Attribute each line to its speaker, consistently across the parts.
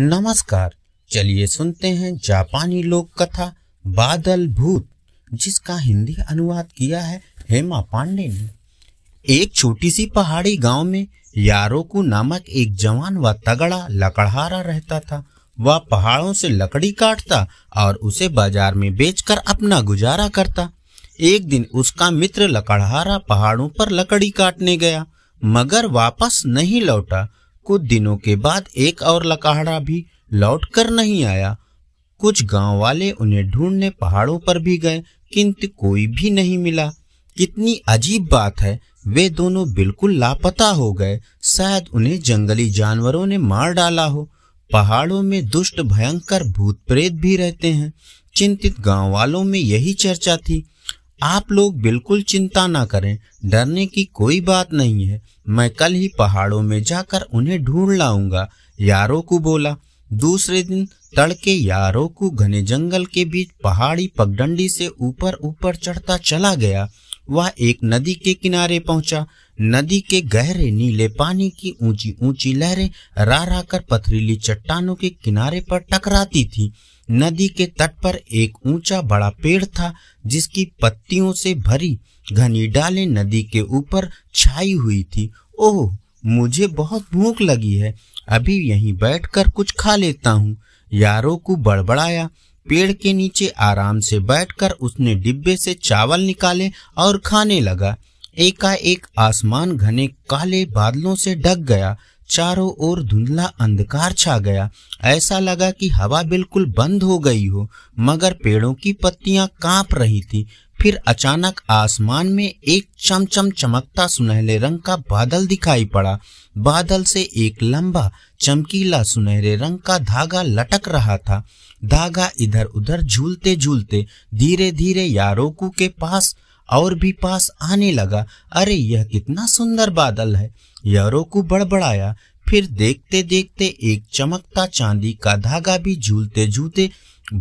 Speaker 1: नमस्कार चलिए सुनते हैं जापानी लोक कथा बादल भूत जिसका हिंदी अनुवाद किया है हेमा पांडे ने एक छोटी सी पहाड़ी गांव में यारोकू नामक एक जवान व तगड़ा लकड़हारा रहता था वह पहाड़ों से लकड़ी काटता और उसे बाजार में बेचकर अपना गुजारा करता एक दिन उसका मित्र लकड़हारा पहाड़ों पर लकड़ी काटने गया मगर वापस नहीं लौटा कुछ दिनों के बाद एक और लकाहड़ा भी लौट कर नहीं आया कुछ गांव वाले उन्हें ढूंढने पहाड़ों पर भी गए किंतु कोई भी नहीं मिला कितनी अजीब बात है वे दोनों बिल्कुल लापता हो गए शायद उन्हें जंगली जानवरों ने मार डाला हो पहाड़ों में दुष्ट भयंकर भूत प्रेत भी रहते हैं चिंतित गांव वालों में यही चर्चा थी आप लोग बिल्कुल चिंता ना करें डरने की कोई बात नहीं है मैं कल ही पहाड़ों में जाकर उन्हें ढूंढ लाऊंगा यारों को बोला दूसरे दिन तड़के यारों को घने जंगल के बीच पहाड़ी पगडंडी से ऊपर ऊपर चढ़ता चला गया वह एक नदी के किनारे पहुंचा नदी के गहरे नीले पानी की ऊंची ऊंची लहरें रा कर पथरीली चट्टानों के किनारे पर टकराती थी नदी के तट पर एक ऊंचा बड़ा पेड़ था जिसकी पत्तियों से भरी घनी डाले नदी के ऊपर छाई हुई थी ओह मुझे बहुत भूख लगी है अभी यहीं बैठकर कुछ खा लेता हूँ यारो को बड़बड़ाया पेड़ के नीचे आराम से बैठकर उसने डिब्बे से चावल निकाले और खाने लगा एकाएक आसमान घने काले बादलों से ढक गया चारों ओर धुंधला अंधकार छा गया ऐसा लगा कि हवा बिल्कुल बंद हो गई हो मगर पेड़ों की पत्तियां कांप रही थी फिर अचानक आसमान में एक चमचम चमकता सुनहरे रंग का बादल दिखाई पड़ा बादल से एक लंबा चमकीला सुनहरे रंग का धागा लटक रहा था धागा इधर उधर झूलते झूलते धीरे धीरे यारोकू के पास और भी पास आने लगा अरे यह कितना सुंदर बादल है यह रोकू बड़बड़ाया फिर देखते देखते एक चमकता चांदी का धागा भी झूलते झूलते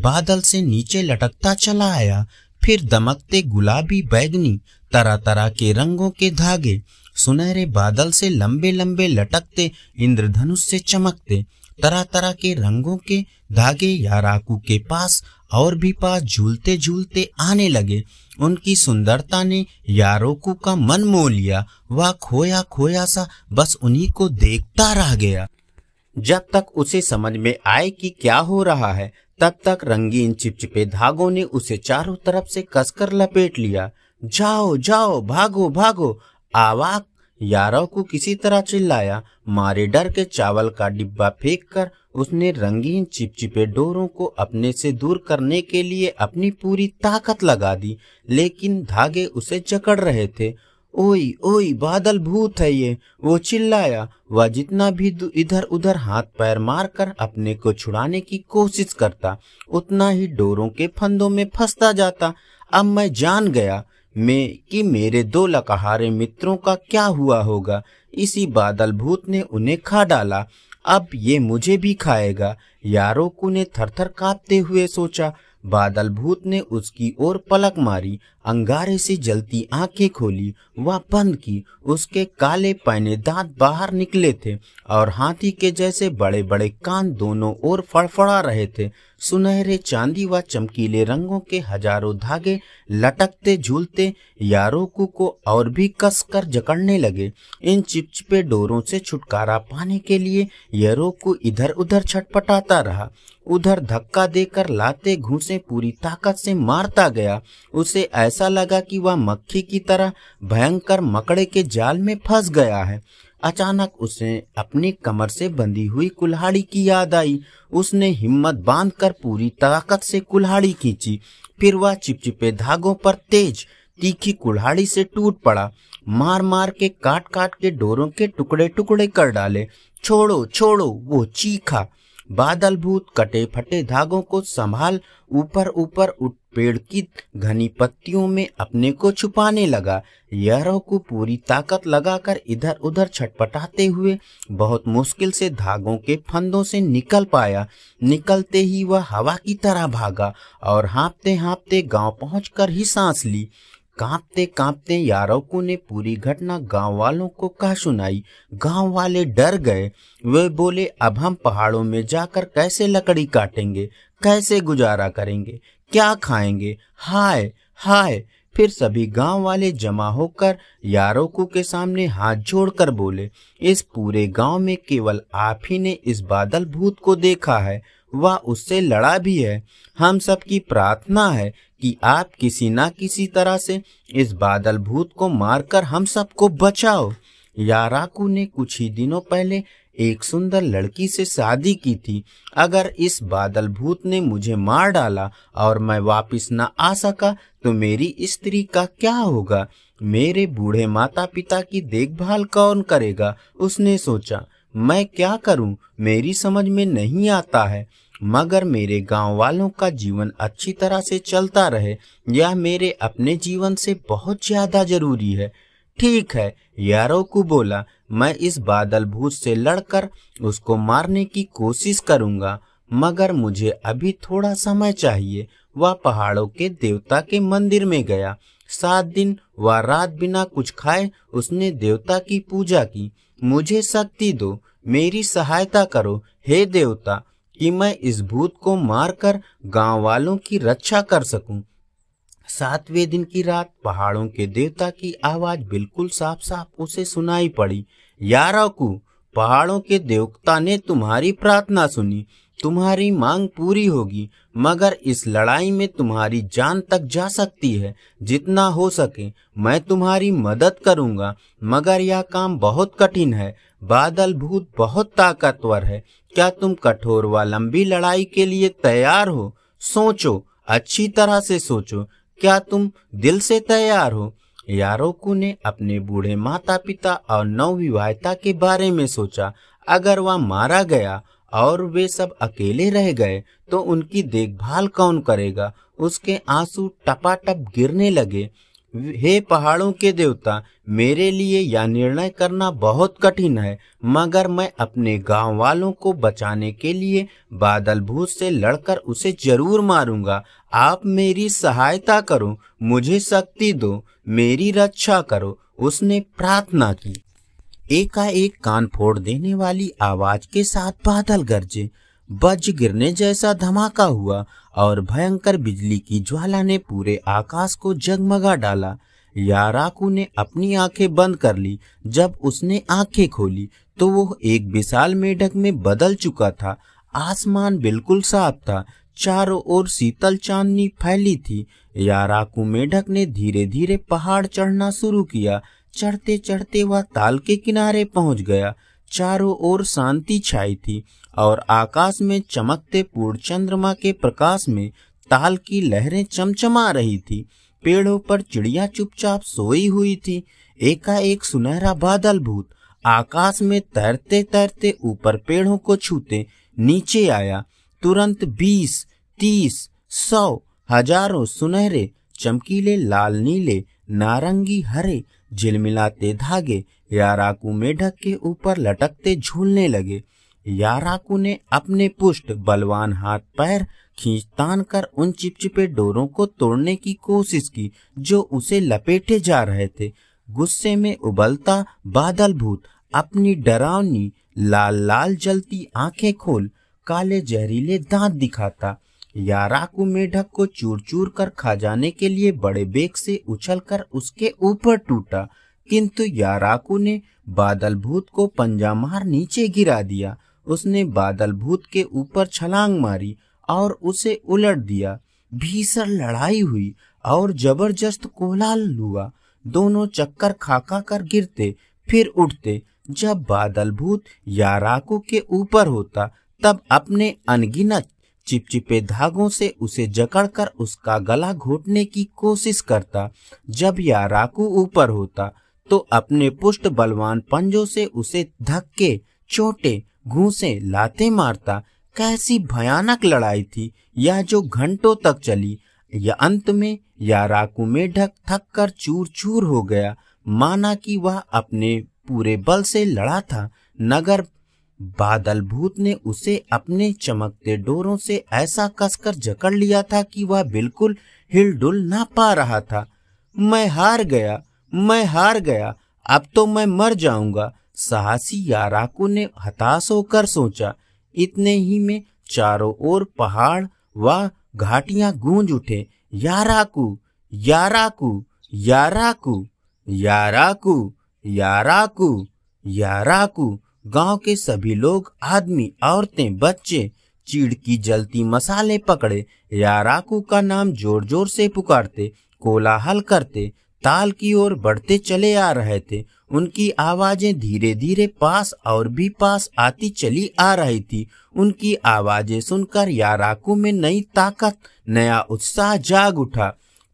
Speaker 1: बादल से नीचे लटकता चला आया फिर दमकते गुलाबी बैगनी तरह तरह के रंगों के धागे सुनहरे बादल से लंबे लंबे लटकते इंद्रधनुष से चमकते तरह तरह के रंगों के धागे या राकू के पास और भी पास झूलते झूलते आने लगे उनकी सुंदरता ने यारोकू का मन मोह लिया वह खोया खोया सा बस उन्हीं को देखता रह गया जब तक उसे समझ में आए कि क्या हो रहा है तब तक रंगीन चिपचिपे धागों ने उसे चारों तरफ से कसकर लपेट लिया जाओ जाओ भागो भागो आवाक यारव को किसी तरह चिल्लाया मारे डर के चावल का डिब्बा फेंक कर उसने रंगीन चिपचिपे डोरों को अपने से दूर करने के लिए अपनी पूरी ताकत लगा दी लेकिन धागे उसे जकड़ रहे थे ओई ओई बादल भूत है ये वो चिल्लाया वह जितना भी इधर उधर हाथ पैर मारकर अपने को छुड़ाने की कोशिश करता उतना ही डोरों के फंदों में फंसता जाता अब मैं जान गया में कि मेरे दो लकहारे मित्रों का क्या हुआ होगा इसी बादल भूत ने उन्हें खा डाला अब ये मुझे भी खाएगा यारोकू ने थरथर कांपते हुए सोचा बादल भूत ने उसकी ओर पलक मारी अंगारे से जलती आंखें खोली वह बंद की उसके काले पैने दांत बाहर निकले थे और हाथी के जैसे बड़े बड़े कान दोनों ओर फड़फड़ा रहे थे सुनहरे चांदी व चमकीले रंगों के हजारों धागे लटकते झूलते यारोकू को और भी कसकर जकड़ने लगे इन चिपचिपे डोरों से छुटकारा पाने के लिए यारोकू इधर उधर छटपटाता रहा उधर धक्का देकर लाते घूसे पूरी ताकत से मारता गया उसे ऐसा लगा कि वह मक्खी की तरह भयंकर मकड़े के जाल में फंस गया है अचानक उसे अपनी कमर से बंधी हुई कुल्हाड़ी की याद आई उसने हिम्मत बांधकर पूरी ताकत से कुल्हाड़ी खींची फिर वह चिपचिपे धागों पर तेज तीखी कुल्हाड़ी से टूट पड़ा मार मार के काट काट के डोरों के टुकड़े टुकड़े कर डाले छोड़ो छोड़ो वो चीखा बादल भूत कटे फटे धागों को संभाल ऊपर ऊपर उठ पेड़ की घनी पत्तियों में अपने को छुपाने लगा यारों को पूरी ताकत लगाकर इधर उधर छटपटाते हुए बहुत मुश्किल से धागों के फंदों से निकल पाया निकलते ही वह हवा की तरह भागा और हाँपते हाँपते गांव पहुंचकर ही सांस ली कांपते कांपते यारोकू ने पूरी घटना गांव वालों को कह सुनाई गांव वाले डर गए वे बोले अब हम पहाड़ों में जाकर कैसे लकड़ी काटेंगे कैसे गुजारा करेंगे क्या खाएंगे हाय हाय फिर सभी गांव वाले जमा होकर यारोकू के सामने हाथ जोड़कर बोले इस पूरे गांव में केवल आप ही ने इस बादल भूत को देखा है वह उससे लड़ा भी है हम सब की प्रार्थना है कि आप किसी ना किसी तरह से इस बादल भूत को मारकर हम सबको बचाओ याराकू ने कुछ ही दिनों पहले एक सुंदर लड़की से शादी की थी अगर इस बादल भूत ने मुझे मार डाला और मैं वापस न आ सका तो मेरी स्त्री का क्या होगा मेरे बूढ़े माता पिता की देखभाल कौन करेगा उसने सोचा मैं क्या करूं मेरी समझ में नहीं आता है मगर मेरे गांव वालों का जीवन अच्छी तरह से चलता रहे यह मेरे अपने जीवन से बहुत ज्यादा जरूरी है ठीक है यारो को बोला मैं इस बादल भूत से लड़कर उसको मारने की कोशिश करूंगा मगर मुझे अभी थोड़ा समय चाहिए वह पहाड़ों के देवता के मंदिर में गया सात दिन व रात बिना कुछ खाए उसने देवता की पूजा की मुझे शक्ति दो मेरी सहायता करो हे देवता कि मैं इस भूत को मारकर गांव वालों की रक्षा कर सकूं। सातवें दिन की रात पहाड़ों के देवता की आवाज बिल्कुल साफ साफ उसे सुनाई पड़ी याराकू पहाड़ों के देवता ने तुम्हारी प्रार्थना सुनी तुम्हारी मांग पूरी होगी मगर इस लड़ाई में तुम्हारी जान तक जा सकती है जितना हो सके मैं तुम्हारी मदद करूंगा मगर यह काम बहुत कठिन है बादल भूत बहुत ताकतवर है क्या तुम कठोर व लंबी लड़ाई के लिए तैयार हो सोचो अच्छी तरह से सोचो क्या तुम दिल से तैयार हो यारोकू ने अपने बूढ़े माता पिता और नवविवाहिता के बारे में सोचा अगर वह मारा गया और वे सब अकेले रह गए तो उनकी देखभाल कौन करेगा उसके आंसू टपाटप गिरने लगे हे पहाड़ों के देवता मेरे लिए यह निर्णय करना बहुत कठिन है मगर मैं अपने गांव वालों को बचाने के लिए बादल भूत से लड़कर उसे जरूर मारूंगा आप मेरी सहायता करो मुझे शक्ति दो मेरी रक्षा करो उसने प्रार्थना की एकाएक कान फोड़ देने वाली आवाज के साथ बादल गरजे बज गिरने जैसा धमाका हुआ और भयंकर बिजली की ज्वाला ने पूरे आकाश को जगमगा डाला याराकू ने अपनी आंखें बंद कर ली जब उसने आंखें खोली तो वो एक विशाल मेढक में बदल चुका था आसमान बिल्कुल साफ था चारों ओर शीतल चांदनी फैली थी याराकू मेढक ने धीरे धीरे पहाड़ चढ़ना शुरू किया चढ़ते चढ़ते वह ताल के किनारे पहुंच गया चारों ओर शांति छाई थी और आकाश में चमकते पूर्ण चंद्रमा के प्रकाश में ताल की लहरें चमचमा रही थी पेड़ों पर चिड़िया चुपचाप सोई हुई थी एकाएक सुनहरा बादल भूत आकाश में तैरते तैरते ऊपर पेड़ों को छूते नीचे आया तुरंत बीस तीस सौ हजारों सुनहरे चमकीले लाल नीले नारंगी हरे झिलमिलाते धागे या राकू मेढक के ऊपर लटकते झूलने लगे याराकू ने अपने पुष्ट बलवान हाथ पैर खींचतान कर उन चिपचिपे डोरों को तोड़ने की कोशिश की जो उसे लपेटे जा रहे थे गुस्से में उबलता बादल भूत अपनी डरावनी लाल लाल जलती आंखें खोल काले जहरीले दांत दिखाता याराकू मेढक को चूर चूर कर खा जाने के लिए बड़े बेग से उछलकर उसके ऊपर टूटा किंतु याराकू ने बादल भूत को पंजा मार नीचे गिरा दिया उसने बादल भूत के ऊपर छलांग मारी और उसे उलट दिया भीषण लड़ाई हुई और जबरदस्त कोलाल हुआ दोनों चक्कर खाका कर गिरते फिर उठते जब बादल भूत याराको के ऊपर होता तब अपने अनगिनत चिपचिपे धागों से उसे जकड़कर उसका गला घोटने की कोशिश करता जब याराकू ऊपर होता तो अपने पुष्ट बलवान पंजों से उसे धक्के चोटे घूसे लाते मारता कैसी भयानक लड़ाई थी यह जो घंटों तक चली या अंत में याराकू में ढक थक कर चूर चूर हो गया माना कि वह अपने पूरे बल से लड़ा था नगर बादल भूत ने उसे अपने चमकते डोरों से ऐसा कसकर जकड़ लिया था कि वह बिल्कुल हिलडुल ना पा रहा था मैं हार गया मैं हार गया अब तो मैं मर जाऊंगा साहसी याराकू ने हताश होकर सोचा इतने ही में चारों ओर पहाड़ व घाटियां गूंज उठे याराकू याराकू याराकू याराकू याराकू याराकू गांव के सभी लोग आदमी औरतें बच्चे चीड़ की जलती मसाले पकड़े याराकू का नाम जोर जोर से पुकारते कोलाहल करते ताल की ओर बढ़ते चले आ रहे थे उनकी आवाजें धीरे धीरे पास और भी पास आती चली आ रही थी उनकी आवाजें सुनकर याराकू में नई ताकत नया उत्साह जाग उठा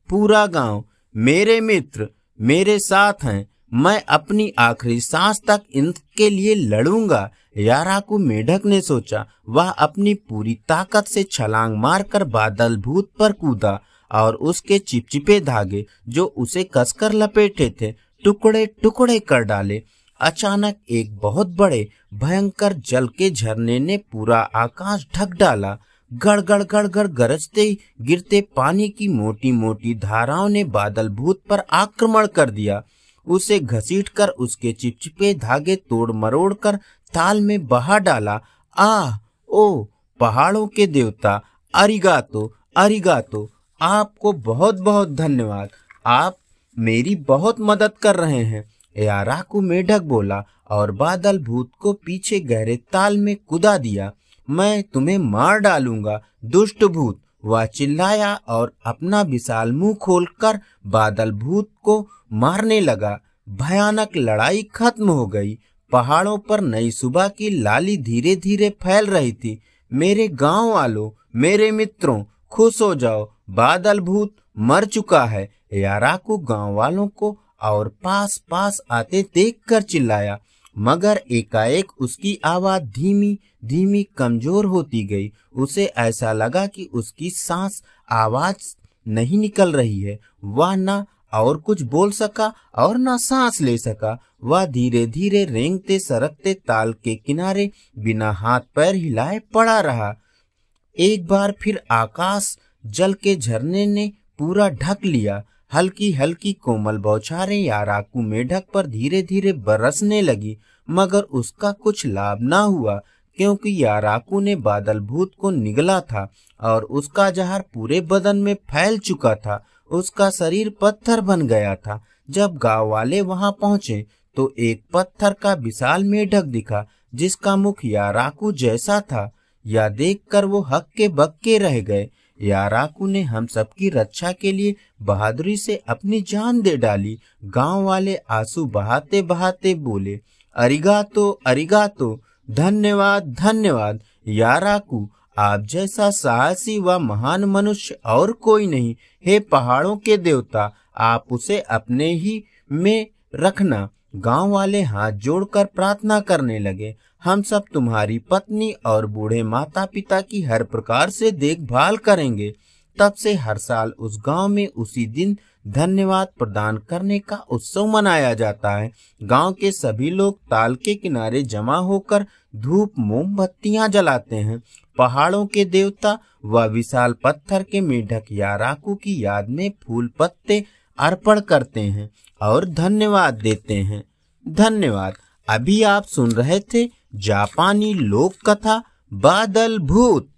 Speaker 1: पूरा गांव मेरे मित्र मेरे साथ हैं मैं अपनी आखिरी सांस तक इनके लिए लड़ूंगा याराकू मेढक ने सोचा वह अपनी पूरी ताकत से छलांग मारकर बादल भूत पर कूदा और उसके चिपचिपे धागे जो उसे कसकर लपेटे थे टुकड़े टुकड़े कर डाले अचानक एक बहुत बड़े भयंकर जल के झरने ने पूरा आकाश ढक डाला गड़ गड़ गरजते गिरते पानी की मोटी मोटी धाराओं ने बादल भूत पर आक्रमण कर दिया उसे घसीटकर उसके चिपचिपे धागे तोड़ मरोड़ कर ताल में बहा डाला आ ओ पहाड़ों के देवता अरिगातो अरिगातो आपको बहुत बहुत धन्यवाद आप मेरी बहुत मदद कर रहे हैं याराकू मेढक बोला और बादल भूत को पीछे गहरे ताल में कुदा दिया मैं तुम्हें मार डालूंगा दुष्ट भूत वह चिल्लाया और अपना विशाल मुंह खोलकर बादल भूत को मारने लगा भयानक लड़ाई खत्म हो गई पहाड़ों पर नई सुबह की लाली धीरे धीरे फैल रही थी मेरे गांव वालों मेरे मित्रों खुश हो जाओ बादल भूत मर चुका है यारा को गांव वालों को और पास पास आते देख कर चिल्लाया मगर एकाएक उसकी आवाज धीमी धीमी कमजोर होती गई उसे ऐसा लगा कि उसकी सांस आवाज नहीं निकल रही है वह ना और कुछ बोल सका और ना सांस ले सका वह धीरे धीरे रेंगते सरकते ताल के किनारे बिना हाथ पैर हिलाए पड़ा रहा एक बार फिर आकाश जल के झरने ने पूरा ढक लिया हल्की हल्की कोमल बौछारें याराकू मेढक पर धीरे धीरे बरसने लगी मगर उसका कुछ लाभ ना हुआ क्योंकि याराकू ने बादल भूत को निगला था और उसका जहर पूरे बदन में फैल चुका था उसका शरीर पत्थर बन गया था जब गांव वाले वहां पहुंचे तो एक पत्थर का विशाल मेढक दिखा जिसका मुख याराकू जैसा था या देखकर वो हक्के बक्के रह गए याराकू ने हम सबकी रक्षा के लिए बहादुरी से अपनी जान दे डाली गांव वाले आंसू बहाते बहाते बोले अरिगा तो अरिगा तो धन्यवाद धन्यवाद याराकू आप जैसा साहसी व महान मनुष्य और कोई नहीं हे पहाड़ों के देवता आप उसे अपने ही में रखना गांव वाले हाथ जोड़कर प्रार्थना करने लगे हम सब तुम्हारी पत्नी और बूढ़े माता पिता की हर प्रकार से देखभाल करेंगे तब से हर साल उस गांव में उसी दिन धन्यवाद प्रदान करने का उत्सव मनाया जाता है गांव के सभी लोग ताल के किनारे जमा होकर धूप मोमबत्तियां जलाते हैं पहाड़ों के देवता व विशाल पत्थर के मेढक या राकू की याद में फूल पत्ते अर्पण करते हैं और धन्यवाद देते हैं धन्यवाद अभी आप सुन रहे थे जापानी लोक कथा बादल भूत